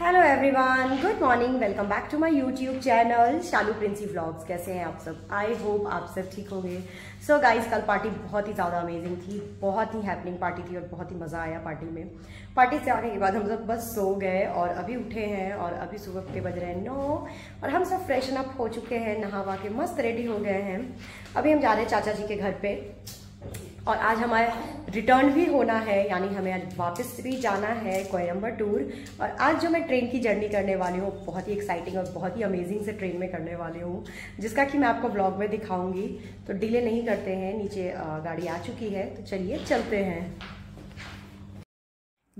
hello everyone good morning welcome back to my YouTube channel Shalu Princy vlogs कैसे हैं आप सब आई होप आप सब ठीक होंगे सो गाइस कल पार्टी बहुत ही ज़्यादा अमेजिंग थी बहुत ही हैपनिंग पार्टी थी और बहुत ही मज़ा आया पार्टी में पार्टी से आने के बाद हम सब बस सो गए और अभी उठे हैं और अभी सुबह के बज रहे हैं नो और हम सब फ्रेशन अप हो चुके हैं नहावा के मस्त रेडी हो गए हैं अभी हम जा रहे हैं चाचा जी के घर पर और आज हमारा रिटर्न भी होना है यानी हमें आज वापस भी जाना है कोयम्बर टूर और आज जो मैं ट्रेन की जर्नी करने वाली हूँ बहुत ही एक्साइटिंग और बहुत ही अमेजिंग से ट्रेन में करने वाली हूँ जिसका कि मैं आपको ब्लॉग में दिखाऊंगी तो डिले नहीं करते हैं नीचे गाड़ी आ चुकी है तो चलिए चलते हैं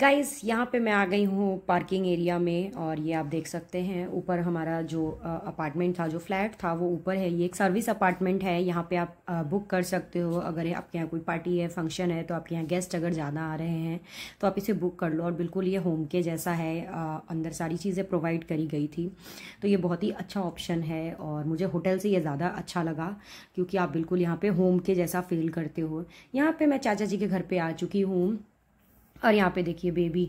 गाइस यहाँ पे मैं आ गई हूँ पार्किंग एरिया में और ये आप देख सकते हैं ऊपर हमारा जो अपार्टमेंट था जो फ्लैट था वो ऊपर है ये एक सर्विस अपार्टमेंट है यहाँ पे आप बुक कर सकते हो अगर आपके यहाँ कोई पार्टी है फंक्शन है तो आपके यहाँ गेस्ट अगर ज़्यादा आ रहे हैं तो आप इसे बुक कर लो और बिल्कुल ये होम के जैसा है अंदर सारी चीज़ें प्रोवाइड करी गई थी तो ये बहुत ही अच्छा ऑप्शन है और मुझे होटल से ये ज़्यादा अच्छा लगा क्योंकि आप बिल्कुल यहाँ पर होम के जैसा फील करते हो यहाँ पर मैं चाचा जी के घर पर आ चुकी हूँ और यहाँ पे देखिए बेबी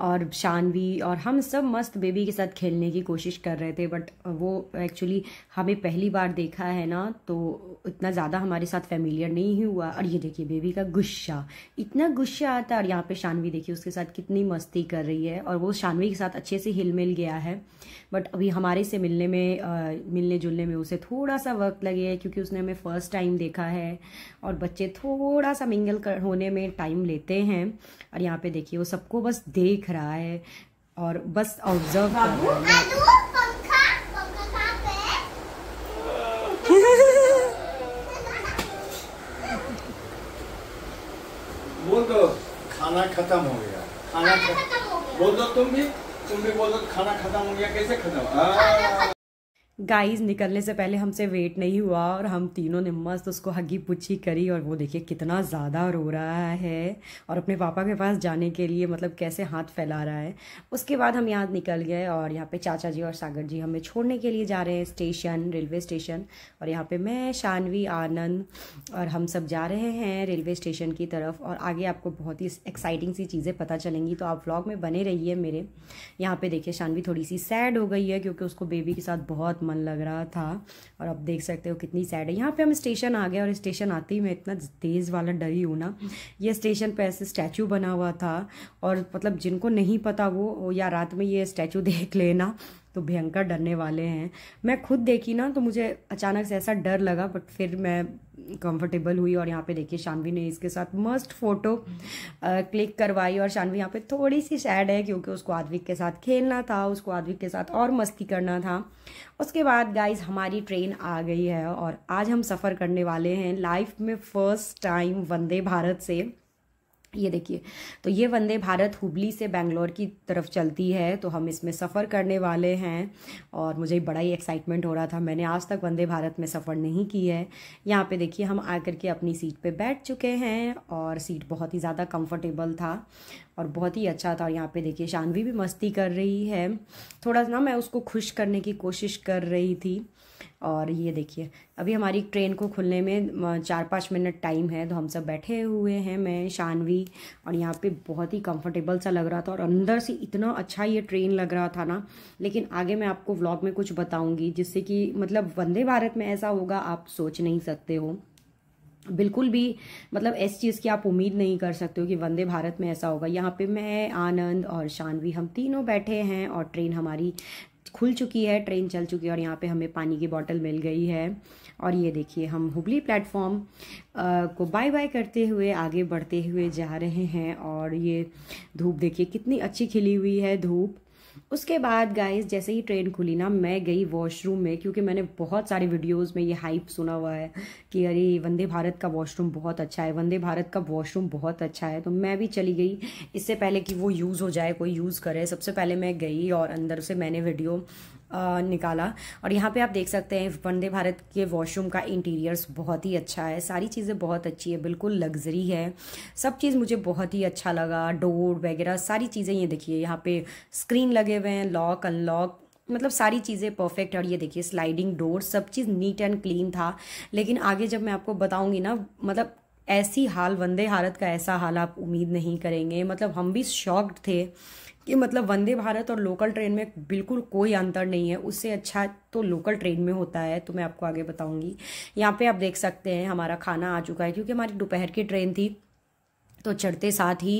और शानवी और हम सब मस्त बेबी के साथ खेलने की कोशिश कर रहे थे बट वो एक्चुअली हमें पहली बार देखा है ना तो इतना ज़्यादा हमारे साथ फेमिलियर नहीं हुआ और ये देखिए बेबी का गुस्सा इतना गुस्सा आता है और यहाँ पे शानवी देखिए उसके साथ कितनी मस्ती कर रही है और वो शानवी के साथ अच्छे से हिल मिल गया है बट अभी हमारे से मिलने में आ, मिलने जुलने में उसे थोड़ा सा वक्त लगे है क्योंकि उसने हमें फ़र्स्ट टाइम देखा है और बच्चे थोड़ा सा मिंगल होने में टाइम लेते हैं और यहाँ पे देखिए वो सबको बस देख रहा है और बस ऑब्जर्व कर रहा है तो, खाना खत्म हो गया खाना, खाना खत्म बोल दो तो तुम भी तुम भी बोल दो तो खाना खत्म हो गया कैसे खत्म गाइस निकलने से पहले हमसे वेट नहीं हुआ और हम तीनों ने मस्त उसको हगी पुछी करी और वो देखिए कितना ज़्यादा रो रहा है और अपने पापा के पास जाने के लिए मतलब कैसे हाथ फैला रहा है उसके बाद हम यहाँ निकल गए और यहाँ पे चाचा जी और सागर जी हमें छोड़ने के लिए जा रहे हैं स्टेशन रेलवे स्टेशन और यहाँ पर मैं शानवी आनंद और हम सब जा रहे हैं रेलवे स्टेशन की तरफ और आगे आपको बहुत ही एक्साइटिंग सी चीज़ें पता चलेंगी तो आप ब्लॉग में बने रहिए मेरे यहाँ पर देखिए शानवी थोड़ी सी सैड हो गई है क्योंकि उसको बेबी के साथ बहुत मन लग रहा था और अब देख सकते हो कितनी सैड है यहाँ पे हम स्टेशन आ गए और स्टेशन आते ही मैं इतना तेज़ वाला डरी हूँ ना ये स्टेशन पे ऐसे स्टैचू बना हुआ था और मतलब जिनको नहीं पता वो या रात में ये स्टैचू देख लेना तो भयंकर डरने वाले हैं मैं खुद देखी ना तो मुझे अचानक से ऐसा डर लगा बट फिर मैं कंफर्टेबल हुई और यहाँ पे देखिए शानवी ने इसके साथ मस्त फोटो क्लिक करवाई और शानवी यहाँ पे थोड़ी सी सैड है क्योंकि उसको आदविक के साथ खेलना था उसको आदविक के साथ और मस्ती करना था उसके बाद गाइज हमारी ट्रेन आ गई है और आज हम सफ़र करने वाले हैं लाइफ में फ़र्स्ट टाइम वंदे भारत से ये देखिए तो ये वंदे भारत हुबली से बेंगलोर की तरफ चलती है तो हम इसमें सफ़र करने वाले हैं और मुझे बड़ा ही एक्साइटमेंट हो रहा था मैंने आज तक वंदे भारत में सफ़र नहीं की है यहाँ पे देखिए हम आ कर के अपनी सीट पे बैठ चुके हैं और सीट बहुत ही ज़्यादा कंफर्टेबल था और बहुत ही अच्छा था और यहाँ पे देखिए शानवी भी मस्ती कर रही है थोड़ा ना मैं उसको खुश करने की कोशिश कर रही थी और ये देखिए अभी हमारी ट्रेन को खुलने में चार पाँच मिनट टाइम है तो हम सब बैठे हुए हैं मैं शानवी और यहाँ पे बहुत ही कंफर्टेबल सा लग रहा था और अंदर से इतना अच्छा ये ट्रेन लग रहा था ना लेकिन आगे मैं आपको व्लॉग में कुछ बताऊँगी जिससे कि मतलब वंदे भारत में ऐसा होगा आप सोच नहीं सकते हो बिल्कुल भी मतलब इस चीज़ की आप उम्मीद नहीं कर सकते हो कि वंदे भारत में ऐसा होगा यहाँ पे मैं आनंद और शानवी हम तीनों बैठे हैं और ट्रेन हमारी खुल चुकी है ट्रेन चल चुकी है और यहाँ पे हमें पानी की बॉटल मिल गई है और ये देखिए हम हुबली प्लेटफॉर्म को बाय बाय करते हुए आगे बढ़ते हुए जा रहे हैं और ये धूप देखिए कितनी अच्छी खिली हुई है धूप उसके बाद गाइस जैसे ही ट्रेन खुली ना मैं गई वॉशरूम में क्योंकि मैंने बहुत सारे वीडियोस में ये हाइप सुना हुआ है कि अरे वंदे भारत का वॉशरूम बहुत अच्छा है वंदे भारत का वॉशरूम बहुत अच्छा है तो मैं भी चली गई इससे पहले कि वो यूज़ हो जाए कोई यूज़ करे सबसे पहले मैं गई और अंदर से मैंने वीडियो निकाला और यहाँ पे आप देख सकते हैं वंदे भारत के वॉशरूम का इंटीरियर्स बहुत ही अच्छा है सारी चीज़ें बहुत अच्छी है बिल्कुल लग्जरी है सब चीज़ मुझे बहुत ही अच्छा लगा डोर वगैरह सारी चीज़ें ये देखिए यहाँ पे स्क्रीन लगे हुए हैं लॉक अनलॉक मतलब सारी चीज़ें परफेक्ट और ये देखिए स्लाइडिंग डोर सब चीज़ नीट एंड क्लीन था लेकिन आगे जब मैं आपको बताऊँगी ना मतलब ऐसी हाल वंदे भारत का ऐसा हाल आप उम्मीद नहीं करेंगे मतलब हम भी शॉक्ड थे कि मतलब वंदे भारत और लोकल ट्रेन में बिल्कुल कोई अंतर नहीं है उससे अच्छा तो लोकल ट्रेन में होता है तो मैं आपको आगे बताऊंगी यहाँ पे आप देख सकते हैं हमारा खाना आ चुका है क्योंकि हमारी दोपहर की ट्रेन थी तो चढ़ते साथ ही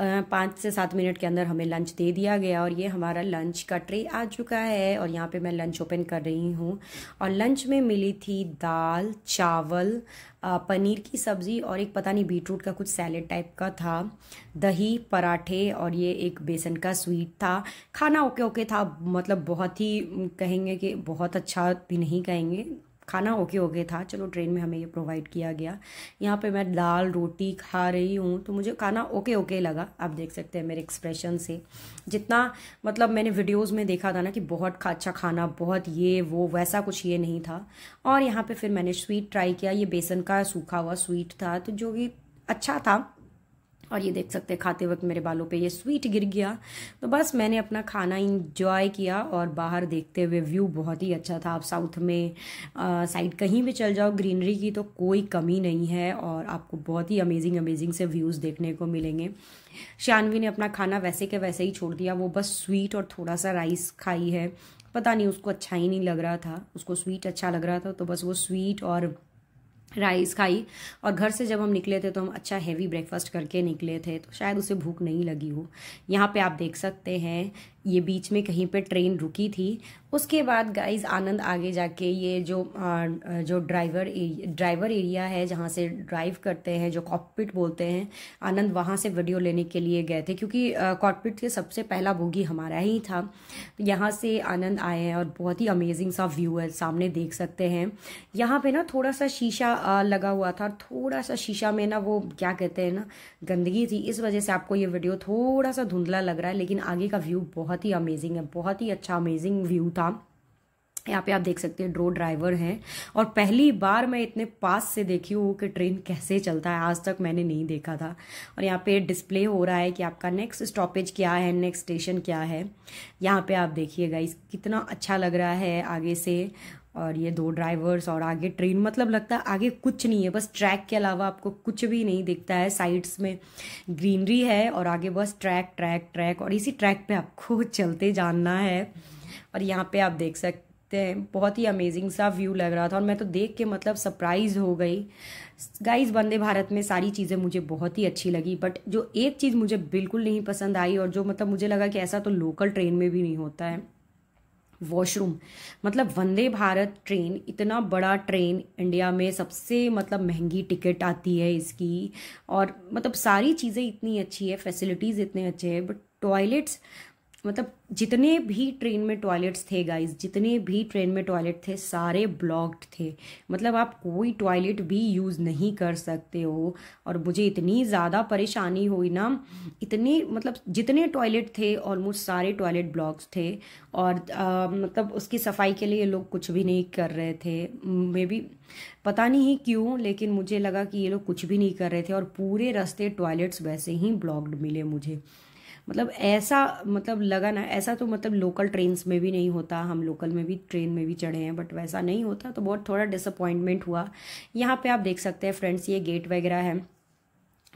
पाँच से सात मिनट के अंदर हमें लंच दे दिया गया और ये हमारा लंच का ट्रे आ चुका है और यहाँ पे मैं लंच ओपन कर रही हूँ और लंच में मिली थी दाल चावल पनीर की सब्ज़ी और एक पता नहीं बीटरूट का कुछ सैलेड टाइप का था दही पराठे और ये एक बेसन का स्वीट था खाना ओके ओके था मतलब बहुत ही कहेंगे कि बहुत अच्छा भी नहीं कहेंगे खाना ओके ओके था चलो ट्रेन में हमें ये प्रोवाइड किया गया यहाँ पे मैं दाल रोटी खा रही हूँ तो मुझे खाना ओके ओके लगा आप देख सकते हैं मेरे एक्सप्रेशन से जितना मतलब मैंने वीडियोज़ में देखा था ना कि बहुत अच्छा खाना बहुत ये वो वैसा कुछ ये नहीं था और यहाँ पर फिर मैंने स्वीट ट्राई किया ये बेसन का सूखा हुआ स्वीट था तो जो कि अच्छा था और ये देख सकते हैं खाते वक्त मेरे बालों पे ये स्वीट गिर गया तो बस मैंने अपना खाना इंजॉय किया और बाहर देखते हुए व्यू बहुत ही अच्छा था आप साउथ में साइड कहीं भी चल जाओ ग्रीनरी की तो कोई कमी नहीं है और आपको बहुत ही अमेजिंग अमेजिंग से व्यूज़ देखने को मिलेंगे शानवी ने अपना खाना वैसे के वैसे ही छोड़ दिया वो बस स्वीट और थोड़ा सा राइस खाई है पता नहीं उसको अच्छा ही नहीं लग रहा था उसको स्वीट अच्छा लग रहा था तो बस वो स्वीट और राइस खाई और घर से जब हम निकले थे तो हम अच्छा हैवी ब्रेकफास्ट करके निकले थे तो शायद उसे भूख नहीं लगी हो यहाँ पे आप देख सकते हैं ये बीच में कहीं पे ट्रेन रुकी थी उसके बाद गाइस आनंद आगे जाके ये जो आ, जो ड्राइवर ड्राइवर एरिया है जहाँ से ड्राइव करते हैं जो कॉकपिट बोलते हैं आनंद वहाँ से वीडियो लेने के लिए गए थे क्योंकि कॉकपिट के सबसे पहला बोगी हमारा ही था तो यहाँ से आनंद आए हैं और बहुत ही अमेजिंग सा व्यू है सामने देख सकते हैं यहाँ पर ना थोड़ा सा शीशा लगा हुआ था थोड़ा सा शीशा में ना वो क्या कहते हैं ना गंदगी थी इस वजह से आपको ये वीडियो थोड़ा सा धुंधला लग रहा है लेकिन आगे का व्यू बहुत बहुत ही अमेजिंग है बहुत ही अच्छा अमेजिंग व्यू था यहाँ पे आप देख सकते हैं ड्रो ड्राइवर हैं और पहली बार मैं इतने पास से देखी हूँ कि ट्रेन कैसे चलता है आज तक मैंने नहीं देखा था और यहाँ पे डिस्प्ले हो रहा है कि आपका नेक्स्ट स्टॉपेज क्या है नेक्स्ट स्टेशन क्या है यहाँ पे आप देखिए इस कितना अच्छा लग रहा है आगे से और ये दो ड्राइवर्स और आगे ट्रेन मतलब लगता है आगे कुछ नहीं है बस ट्रैक के अलावा आपको कुछ भी नहीं दिखता है साइड्स में ग्रीनरी है और आगे बस ट्रैक ट्रैक ट्रैक और इसी ट्रैक पे आपको चलते जानना है और यहाँ पे आप देख सकते हैं बहुत ही अमेजिंग सा व्यू लग रहा था और मैं तो देख के मतलब सरप्राइज हो गई गाइज़ वंदे भारत में सारी चीज़ें मुझे बहुत ही अच्छी लगी बट जो एक चीज़ मुझे बिल्कुल नहीं पसंद आई और जो मतलब मुझे लगा कि ऐसा तो लोकल ट्रेन में भी नहीं होता है वॉशरूम मतलब वंदे भारत ट्रेन इतना बड़ा ट्रेन इंडिया में सबसे मतलब महंगी टिकट आती है इसकी और मतलब सारी चीज़ें इतनी अच्छी है फैसिलिटीज़ इतने अच्छे हैं बट टॉयलेट्स मतलब जितने भी ट्रेन में टॉयलेट्स थे गाइस जितने भी ट्रेन में टॉयलेट थे सारे ब्लॉक्ड थे मतलब आप कोई टॉयलेट भी यूज़ नहीं कर सकते हो और मुझे इतनी ज़्यादा परेशानी हुई ना इतनी मतलब जितने टॉयलेट थे ऑलमोस्ट सारे टॉयलेट ब्लॉक्स थे और आ, मतलब उसकी सफाई के लिए लोग कुछ भी नहीं कर रहे थे मे बी पता नहीं क्यों लेकिन मुझे लगा कि ये लोग कुछ भी नहीं कर रहे थे और पूरे रास्ते टॉयलेट्स वैसे ही ब्लॉक्ड मिले मुझे मतलब ऐसा मतलब लगा ना ऐसा तो मतलब लोकल ट्रेन्स में भी नहीं होता हम लोकल में भी ट्रेन में भी चढ़े हैं बट वैसा नहीं होता तो बहुत थोड़ा डिसअपॉइंटमेंट हुआ यहाँ पे आप देख सकते हैं फ्रेंड्स ये गेट वगैरह है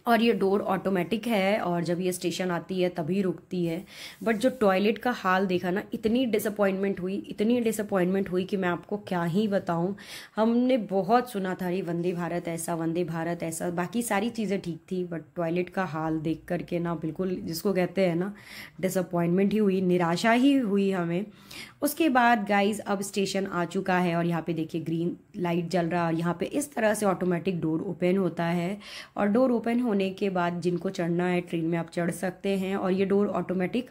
और ये डोर ऑटोमेटिक है और जब ये स्टेशन आती है तभी रुकती है बट जो टॉयलेट का हाल देखा ना इतनी डिसअपॉइंटमेंट हुई इतनी डिसअपॉइंटमेंट हुई कि मैं आपको क्या ही बताऊँ हमने बहुत सुना था अरे वंदे भारत ऐसा वंदे भारत ऐसा बाकी सारी चीज़ें ठीक थी बट टॉयलेट का हाल देख करके ना बिल्कुल जिसको कहते हैं ना डिसअपॉइंटमेंट ही हुई निराशा ही हुई हमें उसके बाद गाइज अब स्टेशन आ चुका है और यहाँ पर देखिए ग्रीन लाइट जल रहा है और यहाँ पर इस तरह से ऑटोमेटिक डोर ओपन होता है और डोर ओपन हो होने के बाद जिनको चढ़ना है ट्रेन में आप चढ़ सकते हैं और ये डोर ऑटोमेटिक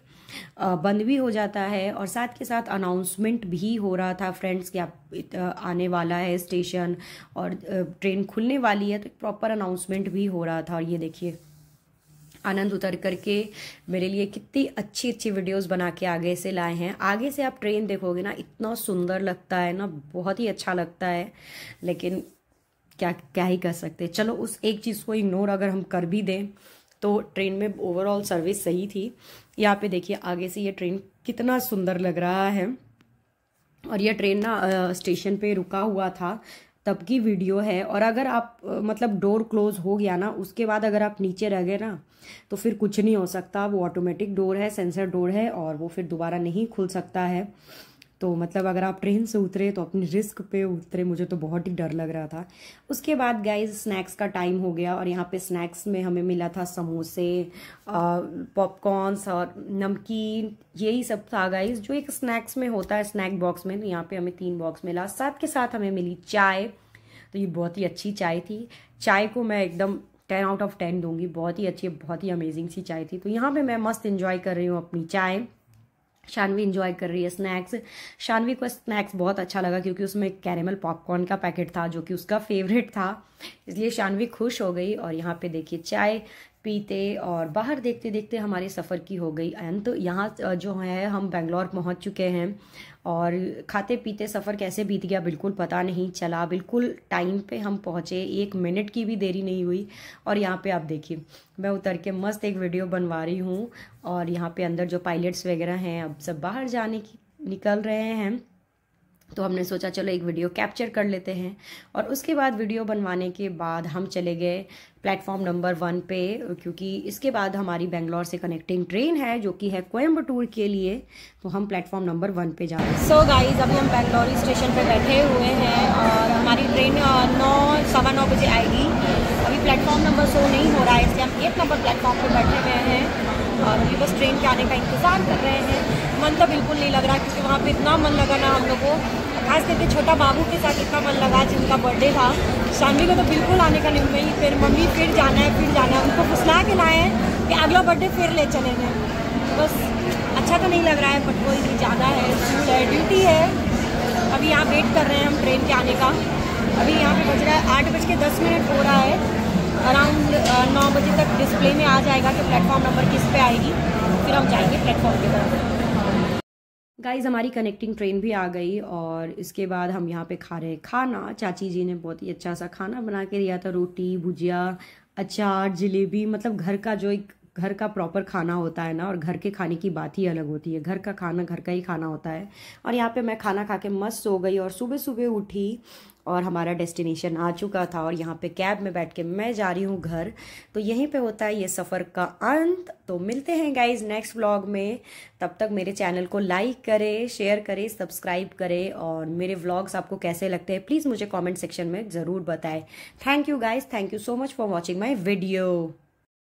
बंद भी हो जाता है और साथ के साथ अनाउंसमेंट भी हो रहा था फ्रेंड्स कि आप आने वाला है स्टेशन और ट्रेन खुलने वाली है तो प्रॉपर अनाउंसमेंट भी हो रहा था और ये देखिए आनंद उतर करके मेरे लिए कितनी अच्छी अच्छी वीडियोस बना के आगे से लाए हैं आगे से आप ट्रेन देखोगे ना इतना सुंदर लगता है ना बहुत ही अच्छा लगता है लेकिन क्या क्या ही कर सकते चलो उस एक चीज़ को इग्नोर अगर हम कर भी दें तो ट्रेन में ओवरऑल सर्विस सही थी यहाँ पे देखिए आगे से ये ट्रेन कितना सुंदर लग रहा है और यह ट्रेन ना स्टेशन पे रुका हुआ था तब की वीडियो है और अगर आप मतलब डोर क्लोज हो गया ना उसके बाद अगर आप नीचे रह गए ना तो फिर कुछ नहीं हो सकता वो ऑटोमेटिक डोर है सेंसर डोर है और वो फिर दोबारा नहीं खुल सकता है तो मतलब अगर आप ट्रेन से उतरे तो अपनी रिस्क पे उतरे मुझे तो बहुत ही डर लग रहा था उसके बाद गाइज स्नैक्स का टाइम हो गया और यहाँ पे स्नैक्स में हमें मिला था समोसे पॉपकॉर्नस और नमकीन यही सब था गाइज जो एक स्नैक्स में होता है स्नैक बॉक्स में तो यहाँ पे हमें तीन बॉक्स मिला साथ के साथ हमें मिली चाय तो ये बहुत ही अच्छी चाय थी चाय को मैं एकदम टेन आउट ऑफ टेन दूंगी बहुत ही अच्छी बहुत ही अमेजिंग सी चाय थी तो यहाँ पे मैं मस्त इन्जॉय कर रही हूँ अपनी चाय शानवी इंजॉय कर रही है स्नैक्स शानवी को स्नैक्स बहुत अच्छा लगा क्योंकि उसमें कैरेमल पॉपकॉर्न का पैकेट था जो कि उसका फेवरेट था इसलिए शानवी खुश हो गई और यहाँ पे देखिए चाय पीते और बाहर देखते देखते हमारे सफ़र की हो गई अंत तो यहाँ जो है हम बेंगलोर पहुँच चुके हैं और खाते पीते सफ़र कैसे बीत गया बिल्कुल पता नहीं चला बिल्कुल टाइम पे हम पहुँचे एक मिनट की भी देरी नहीं हुई और यहाँ पे आप देखिए मैं उतर के मस्त एक वीडियो बनवा रही हूँ और यहाँ पे अंदर जो पायलट्स वगैरह हैं अब सब बाहर जाने की निकल रहे हैं तो हमने सोचा चलो एक वीडियो कैप्चर कर लेते हैं और उसके बाद वीडियो बनवाने के बाद हम चले गए प्लेटफॉर्म नंबर वन पे क्योंकि इसके बाद हमारी बेंगलोर से कनेक्टिंग ट्रेन है जो कि है कोयम्बटूर के लिए तो हम प्लेटफॉर्म नंबर वन पे जा रहे हैं सो गाइज अभी हम बेंगलोर स्टेशन पे बैठे हुए हैं और हमारी ट्रेन नौ सवा नौ बजे आएगी अभी प्लेटफॉर्म नंबर शो नहीं हो रहा है इसलिए हम एक नंबर प्लेटफॉर्म पर बैठे हुए हैं और अभी बस ट्रेन के आने का इंतज़ार कर रहे हैं मन तो बिल्कुल नहीं लग रहा क्योंकि वहाँ पे इतना मन लगा ना हम लोग को खास करके छोटा बाबू के साथ इतना मन लगा जिनका बर्थडे था शामी को तो बिल्कुल आने का नहीं नहीं फिर मम्मी फिर जाना है फिर जाना है उनको फुसला के लाए हैं कि अगला बर्थडे फिर ले चले गए बस अच्छा तो नहीं लग रहा है बट कोई ज़्यादा है स्कूल है ड्यूटी है अभी यहाँ वेट कर रहे हैं हम ट्रेन के आने का अभी यहाँ पर बज रहा है आठ बज के दस मिनट हो रहा है अराउंड नौ बजे तक डिस्प्ले में आ जाएगा कि प्लेटफॉर्म नंबर किस पे आएगी फिर हम जाएंगे प्लेटफॉर्म के तरफ गाइज हमारी कनेक्टिंग ट्रेन भी आ गई और इसके बाद हम यहाँ पे खा रहे हैं खाना चाची जी ने बहुत ही अच्छा सा खाना बना के दिया था रोटी भुजिया अचार जलेबी मतलब घर का जो एक घर का प्रॉपर खाना होता है ना और घर के खाने की बात ही अलग होती है घर का खाना घर का ही खाना होता है और यहाँ पे मैं खाना खा के मस्त सो गई और सुबह सुबह उठी और हमारा डेस्टिनेशन आ चुका था और यहाँ पे कैब में बैठ के मैं जा रही हूँ घर तो यहीं पे होता है ये सफ़र का अंत तो मिलते हैं गाइज नेक्स्ट व्लॉग में तब तक मेरे चैनल को लाइक करें शेयर करें सब्सक्राइब करें और मेरे व्लॉग्स आपको कैसे लगते हैं प्लीज़ मुझे कॉमेंट सेक्शन में ज़रूर बताएं thank you guys thank you so much for watching my video